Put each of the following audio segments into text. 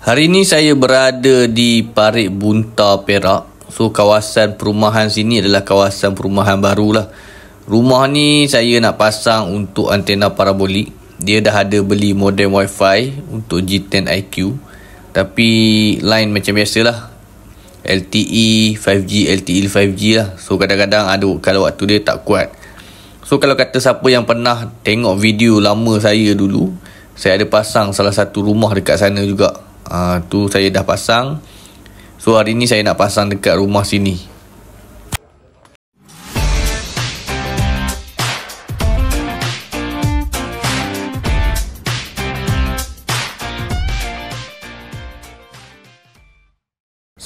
Hari ini saya berada di Parit Bunta Perak. So kawasan perumahan sini adalah kawasan perumahan baru lah. Rumah ni saya nak pasang untuk antena parabolik. Dia dah ada beli modem wifi untuk G10 IQ. Tapi line macam biasalah. LTE 5G, LTE 5G lah. So kadang-kadang ada kalau waktu dia tak kuat. So kalau kata siapa yang pernah tengok video lama saya dulu, saya ada pasang salah satu rumah dekat sana juga ha, tu saya dah pasang so hari ni saya nak pasang dekat rumah sini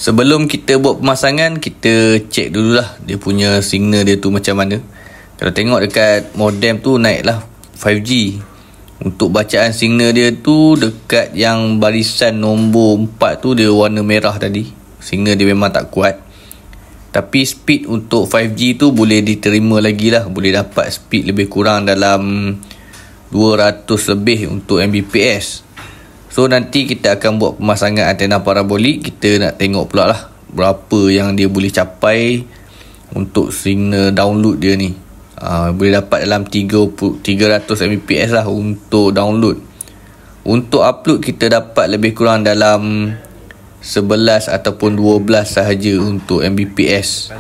Sebelum kita buat pemasangan, kita check dululah dia punya signal dia tu macam mana. Kalau tengok dekat modem tu naiklah 5G. Untuk bacaan signal dia tu Dekat yang barisan nombor 4 tu Dia warna merah tadi Signal dia memang tak kuat Tapi speed untuk 5G tu Boleh diterima lagi lah Boleh dapat speed lebih kurang dalam 200 lebih untuk Mbps So nanti kita akan buat pemasangan antena parabolik Kita nak tengok pula lah Berapa yang dia boleh capai Untuk signal download dia ni Ah, boleh dapat dalam 30, 300 Mbps lah untuk download untuk upload kita dapat lebih kurang dalam 11 ataupun 12 sahaja untuk Mbps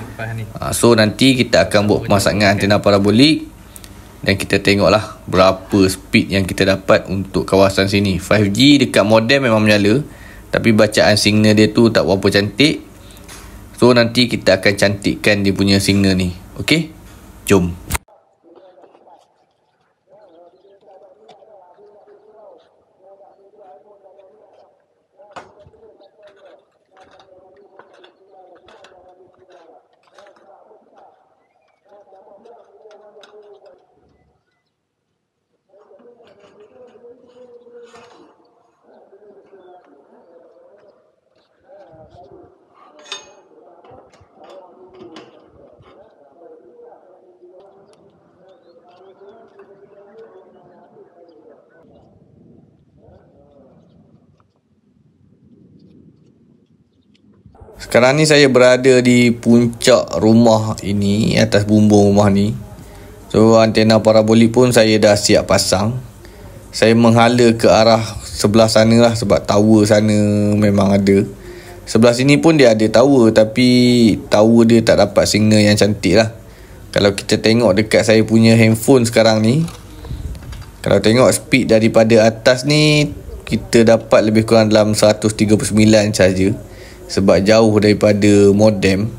uh, so nanti kita akan buat pemasangan antena parabolik dan kita tengoklah berapa speed yang kita dapat untuk kawasan sini 5G dekat modem memang menyala tapi bacaan signal dia tu tak berapa cantik So nanti kita akan cantikkan dia punya signal ni. Okay? chung Sekarang ni saya berada di puncak rumah ini Atas bumbung rumah ni So antena parabolik pun saya dah siap pasang Saya menghala ke arah sebelah sana lah Sebab tower sana memang ada Sebelah sini pun dia ada tower Tapi tower dia tak dapat signal yang cantik lah Kalau kita tengok dekat saya punya handphone sekarang ni Kalau tengok speed daripada atas ni Kita dapat lebih kurang dalam 139 sahaja sebab jauh daripada modem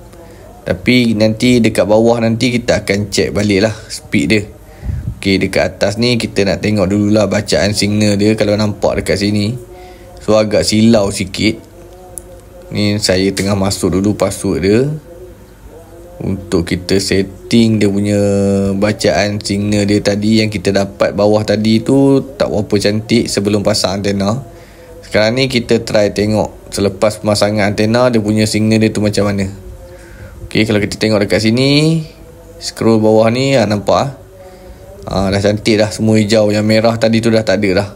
tapi nanti dekat bawah nanti kita akan check balik lah speed dia ok dekat atas ni kita nak tengok dululah bacaan signal dia kalau nampak dekat sini so agak silau sikit ni saya tengah masuk dulu password dia untuk kita setting dia punya bacaan signal dia tadi yang kita dapat bawah tadi tu tak berapa cantik sebelum pasang antena sekarang ni kita try tengok selepas pemasangan antena dia punya signal dia tu macam mana. Okey, kalau kita tengok dekat sini scroll bawah ni ah nampak ah. Ha, dah cantik dah semua hijau yang merah tadi tu dah tak ada dah.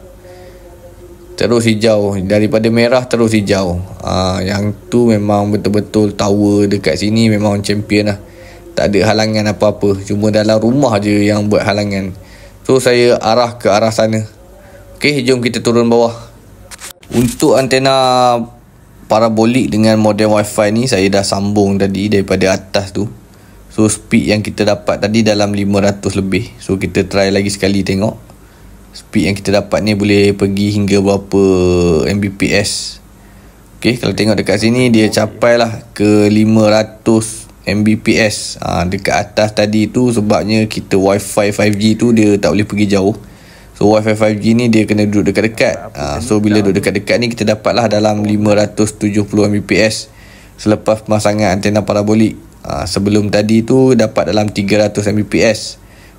Terus hijau daripada merah terus hijau. Ha, yang tu memang betul-betul tower dekat sini memang champion lah. Tak ada halangan apa-apa. Cuma dalam rumah je yang buat halangan. So saya arah ke arah sana. Okey, jom kita turun bawah. Untuk antena parabolik dengan modem wifi ni saya dah sambung tadi daripada atas tu. So speed yang kita dapat tadi dalam 500 lebih. So kita try lagi sekali tengok. Speed yang kita dapat ni boleh pergi hingga berapa Mbps. Okay, kalau tengok dekat sini dia capai lah ke 500 Mbps. Ha, dekat atas tadi tu sebabnya kita wifi 5G tu dia tak boleh pergi jauh. So Wi-Fi 5G ni dia kena duduk dekat-dekat ha, So bila duduk dekat-dekat ni kita dapatlah dalam 570 Mbps Selepas pemasangan antena parabolik ha, ah, Sebelum tadi tu dapat dalam 300 Mbps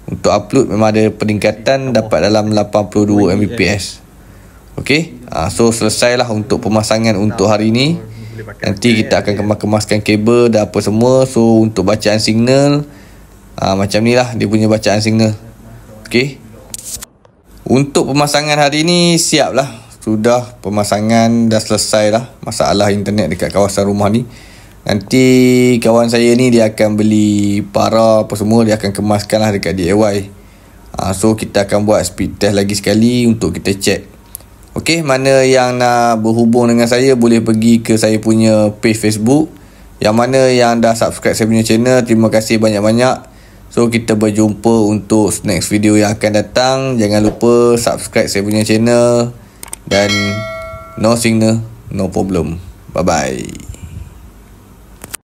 Untuk upload memang ada peningkatan dapat dalam 82 Mbps Okay ha, ah, So selesailah untuk pemasangan untuk hari ni Nanti kita akan ya. kemas-kemaskan kabel dan apa semua So untuk bacaan signal ha, Macam ni lah dia punya bacaan signal Okay untuk pemasangan hari ini siap lah. Sudah pemasangan dah selesai lah masalah internet dekat kawasan rumah ni. Nanti kawan saya ni dia akan beli para apa semua dia akan kemaskan lah dekat DIY. Uh, ah, so kita akan buat speed test lagi sekali untuk kita check. Okey, mana yang nak berhubung dengan saya boleh pergi ke saya punya page Facebook. Yang mana yang dah subscribe saya punya channel, terima kasih banyak-banyak. So kita berjumpa untuk next video yang akan datang. Jangan lupa subscribe saya punya channel. Dan no signal, no problem. Bye-bye.